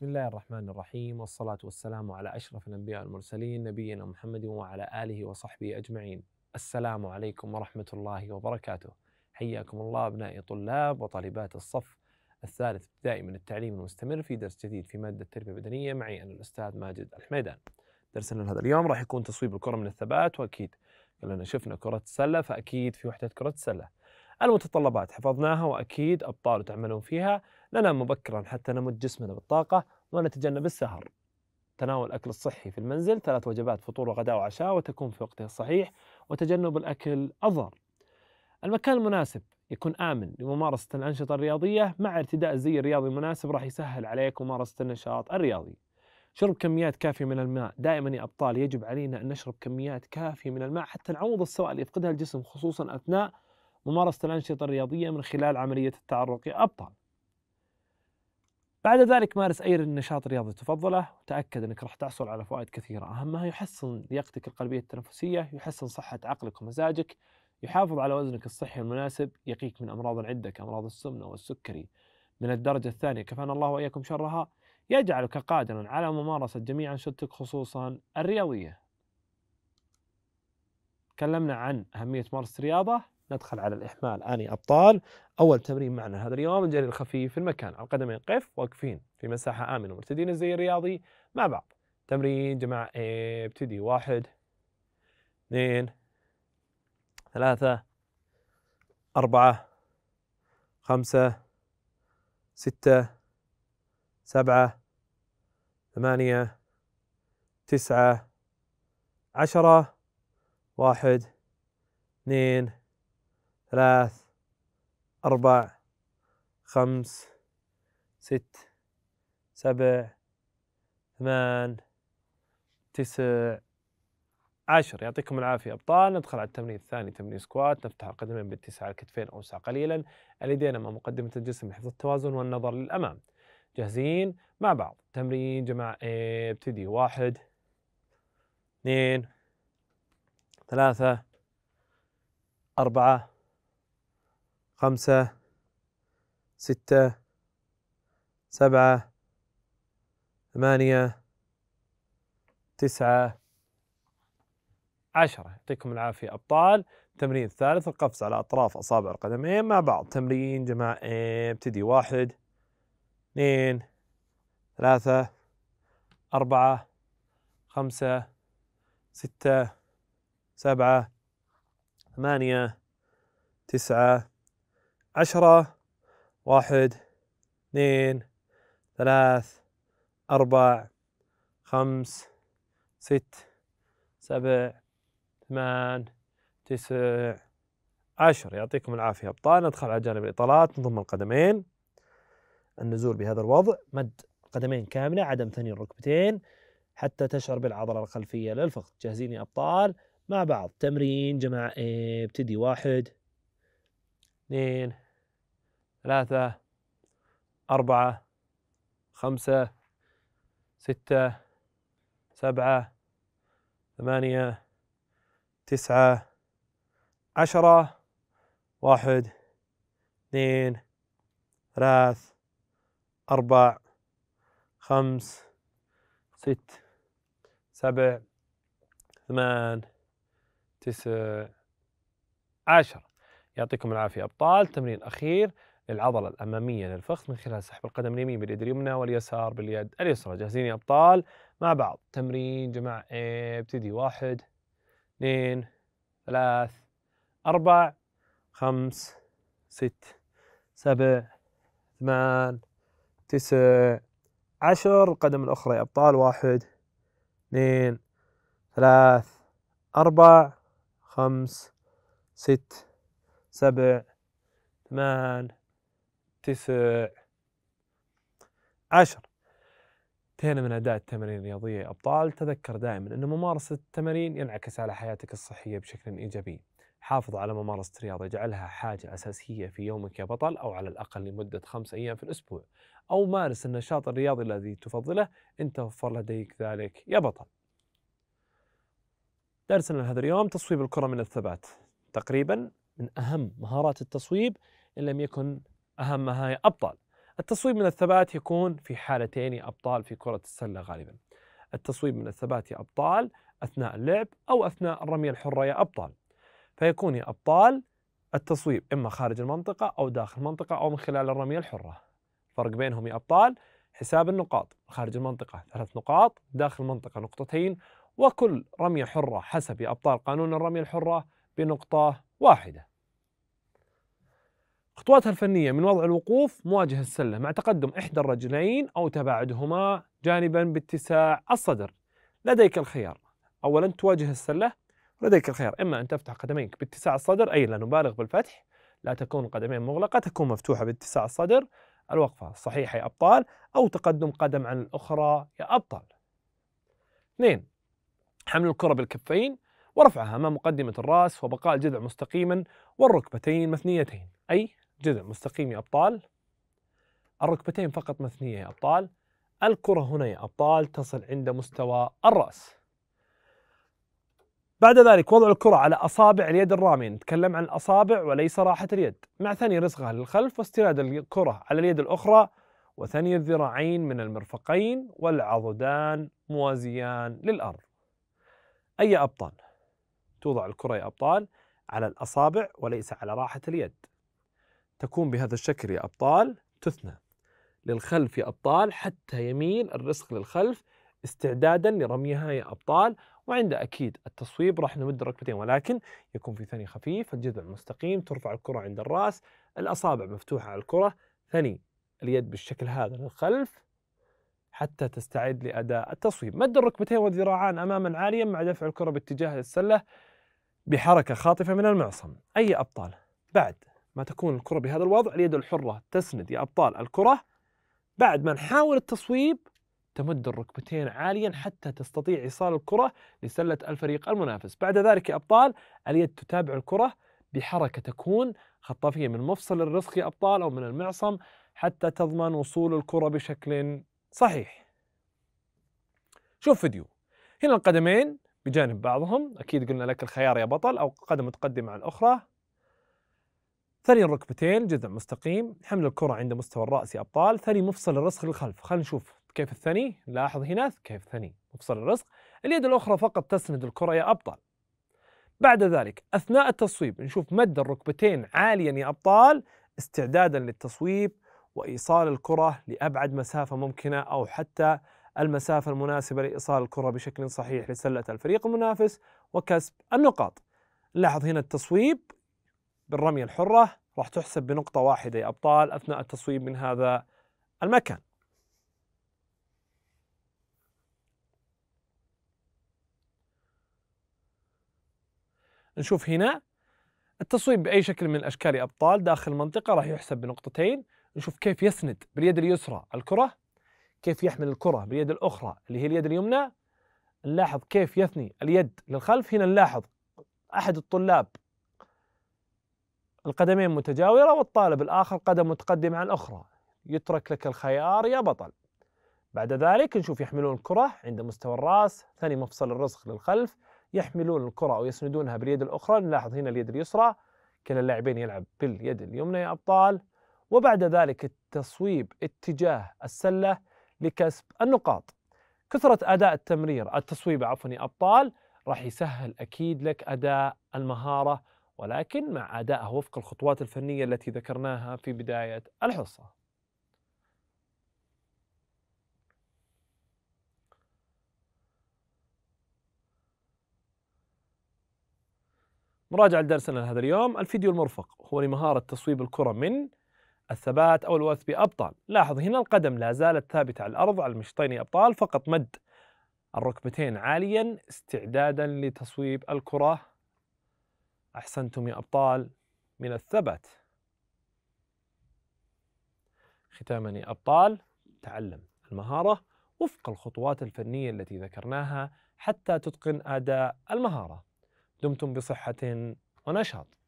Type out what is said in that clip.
بسم الله الرحمن الرحيم والصلاة والسلام على أشرف الأنبياء والمرسلين نبينا محمد وعلى آله وصحبه أجمعين السلام عليكم ورحمة الله وبركاته حياكم الله أبنائي طلاب وطالبات الصف الثالث ابتدائي من التعليم المستمر في درس جديد في مادة التربية البدنية معي أنا الأستاذ ماجد الحميدان درسنا لهذا اليوم راح يكون تصويب الكرة من الثبات وأكيد لأننا شفنا كرة السلة فأكيد في وحدة كرة السلة المتطلبات حفظناها وأكيد أبطال تعملون فيها ننام مبكرا حتى نمد جسمنا بالطاقة ونتجنب السهر تناول الأكل الصحي في المنزل ثلاث وجبات فطور وغداء وعشاء وتكون في وقتها الصحيح وتجنب الأكل أضر المكان المناسب يكون آمن لممارسة الأنشطة الرياضية مع ارتداء الزي الرياضي المناسب راح يسهل عليك ممارسة النشاط الرياضي شرب كميات كافية من الماء دائما يا أبطال يجب علينا أن نشرب كميات كافية من الماء حتى نعوض السوائل اللي يفقدها الجسم خصوصا أثناء ممارسة الأنشطة الرياضية من خلال عملية التعرق يا أبطال بعد ذلك مارس أي نشاط رياضي تفضله وتأكد أنك راح تحصل على فوائد كثيرة أهمها يحسن لياقتك القلبية التنفسية يحسن صحة عقلك ومزاجك يحافظ على وزنك الصحي المناسب يقيك من أمراض عدة كأمراض السمنة والسكري من الدرجة الثانية كفانا الله وإياكم شرها يجعلك قادرا على ممارسة جميع أنشطتك خصوصا الرياضية تكلمنا عن أهمية ممارسة الرياضة ندخل على الإحمال آني أبطال أول تمرين معنا هذا اليوم الجري الخفيف في المكان على القدمين قف واقفين في مساحة آمنة مرتدين الزي الرياضي مع بعض تمرين جماعة ابتدي واحد اثنين ثلاثة أربعة خمسة ستة سبعة ثمانية تسعة عشرة واحد اثنين ثلاث أربع خمس ست سبع ثمان تسع عشر يعطيكم العافية أبطال ندخل على التمرين الثاني تمرين سكوات نفتح القدمين باتساع الكتفين أوسع قليلا اليدين أمام مقدمة الجسم لحفظ التوازن والنظر للأمام جاهزين مع بعض تمرين جماعة ابتدي واحد اثنين ثلاثة أربعة خمسة ستة سبعة ثمانية تسعة عشرة يعطيكم العافية أبطال التمرين الثالث القفز على أطراف أصابع القدمين مع بعض تمرين جماعة ابتدي واحد اثنين ثلاثة أربعة خمسة ستة سبعة ثمانية تسعة عشرة واحد اثنين ثلاث أربع خمس ست سبع ثمان تسع عشر يعطيكم العافية أبطال ندخل على جانب الإطالات نضم القدمين النزول بهذا الوضع مد قدمين كاملة عدم ثني الركبتين حتى تشعر بالعضلة الخلفية للفخذ جاهزين يا أبطال مع بعض تمرين جماعة ابتدي واحد اثنين ثلاثة أربعة خمسة ستة سبعة ثمانية تسعة عشرة واحد اثنين ثلاث أربع خمس ست سبع ثمان تسع عشر يعطيكم العافية أبطال تمرين أخير للعضلة الأمامية للفخذ من خلال سحب القدم اليمين باليد اليمنى واليسار باليد اليسرى جاهزين يا أبطال مع بعض تمرين جماعة ابتدي واحد اثنين ثلاث أربع خمس ست سبع ثمان تسع عشر القدم الأخرى يا أبطال واحد اثنين ثلاث أربع خمس ست سبع ثمان تسع عشر انتهينا من أداء التمارين الرياضية يا أبطال تذكر دائما أن ممارسة التمارين ينعكس على حياتك الصحية بشكل إيجابي حافظ على ممارسة الرياضة اجعلها حاجة أساسية في يومك يا بطل أو على الأقل لمدة خمس أيام في الأسبوع أو مارس النشاط الرياضي الذي تفضله إن توفر لديك ذلك يا بطل درسنا لهذا اليوم تصويب الكرة من الثبات تقريبا من أهم مهارات التصويب إن لم يكن أهمها هي أبطال التصويب من الثبات يكون في حالتين يا أبطال في كرة السلة غالبا التصويب من الثبات يا أبطال أثناء اللعب أو أثناء الرمية الحرة يا أبطال فيكون يا أبطال التصويب إما خارج المنطقة أو داخل المنطقة أو من خلال الرمية الحرة الفرق بينهم يا أبطال حساب النقاط خارج المنطقة ثلاث نقاط داخل المنطقة نقطتين وكل رمية حرة حسب يا أبطال قانون الرمية الحرة بنقطة واحدة خطواتها الفنية من وضع الوقوف مواجهة السلة مع تقدم إحدى الرجلين أو تباعدهما جانبا باتساع الصدر لديك الخيار أولا تواجه السلة لديك الخيار إما أن تفتح قدميك باتساع الصدر أي لا نبالغ بالفتح لا تكون القدمين مغلقة تكون مفتوحة باتساع الصدر الوقفة الصحيحة يا أبطال أو تقدم قدم عن الأخرى يا أبطال اثنين حمل الكرة بالكفين ورفعها أمام مقدمة الرأس وبقاء الجذع مستقيما والركبتين مثنيتين أي جذع مستقيم يا أبطال الركبتين فقط مثنية يا أبطال الكرة هنا يا أبطال تصل عند مستوى الرأس بعد ذلك وضع الكرة على أصابع اليد الرامية نتكلم عن الأصابع وليس راحة اليد مع ثاني رزقها للخلف واستناد الكرة على اليد الأخرى وثني الذراعين من المرفقين والعضدان موازيان للأرض أي أبطال توضع الكرة يا أبطال على الأصابع وليس على راحة اليد تكون بهذا الشكل يا أبطال تثنى للخلف يا أبطال حتى يميل الرسق للخلف استعدادا لرميها يا أبطال وعند أكيد التصويب راح نمد الركبتين ولكن يكون في ثني خفيف الجذع مستقيم ترفع الكرة عند الرأس الأصابع مفتوحة على الكرة ثني اليد بالشكل هذا للخلف حتى تستعد لأداء التصويب مد الركبتين والذراعان أماما عاليا مع دفع الكرة باتجاه السلة بحركة خاطفة من المعصم أي أبطال بعد ما تكون الكرة بهذا الوضع اليد الحرة تسند يا أبطال الكرة بعد ما نحاول التصويب تمد الركبتين عاليا حتى تستطيع إيصال الكرة لسلة الفريق المنافس بعد ذلك يا أبطال اليد تتابع الكرة بحركة تكون خطافية من مفصل الرزق يا أبطال أو من المعصم حتى تضمن وصول الكرة بشكل صحيح شوف فيديو هنا القدمين بجانب بعضهم أكيد قلنا لك الخيار يا بطل أو قدم متقدمة عن الأخرى ثني الركبتين جذع مستقيم حمل الكرة عند مستوى الرأس يا أبطال ثني مفصل الرسخ للخلف خلينا نشوف كيف الثني لاحظ هنا كيف ثني مفصل الرسخ اليد الأخرى فقط تسند الكرة يا أبطال بعد ذلك أثناء التصويب نشوف مد الركبتين عاليا يا أبطال استعدادا للتصويب وإيصال الكرة لأبعد مسافة ممكنة أو حتى المسافة المناسبة لإيصال الكرة بشكل صحيح لسلة الفريق المنافس وكسب النقاط نلاحظ هنا التصويب بالرمية الحرة راح تحسب بنقطة واحدة يا أبطال أثناء التصويب من هذا المكان نشوف هنا التصويب بأي شكل من الأشكال يا أبطال داخل المنطقة راح يحسب بنقطتين نشوف كيف يسند باليد اليسرى الكرة كيف يحمل الكرة باليد الأخرى اللي هي اليد اليمنى نلاحظ كيف يثني اليد للخلف هنا نلاحظ أحد الطلاب القدمين متجاورة والطالب الآخر قدم متقدم عن الأخرى يترك لك الخيار يا بطل بعد ذلك نشوف يحملون الكرة عند مستوى الرأس ثاني مفصل الرزق للخلف يحملون الكرة أو يسندونها باليد الأخرى نلاحظ هنا اليد اليسرى كلا اللاعبين يلعب باليد اليمنى يا أبطال وبعد ذلك التصويب اتجاه السلة لكسب النقاط كثرة أداء التمرير التصويب عفوا أبطال راح يسهل أكيد لك أداء المهارة ولكن مع أدائها وفق الخطوات الفنية التي ذكرناها في بداية الحصة مراجعة لدرسنا لهذا اليوم الفيديو المرفق هو لمهارة تصويب الكرة من الثبات أو الوث بأبطال لاحظ هنا القدم لا زالت ثابتة على الأرض على المشطين أبطال فقط مد الركبتين عاليا استعدادا لتصويب الكرة أحسنتم يا أبطال من الثبات ختاما يا أبطال تعلم المهارة وفق الخطوات الفنية التي ذكرناها حتى تتقن أداء المهارة دمتم بصحة ونشاط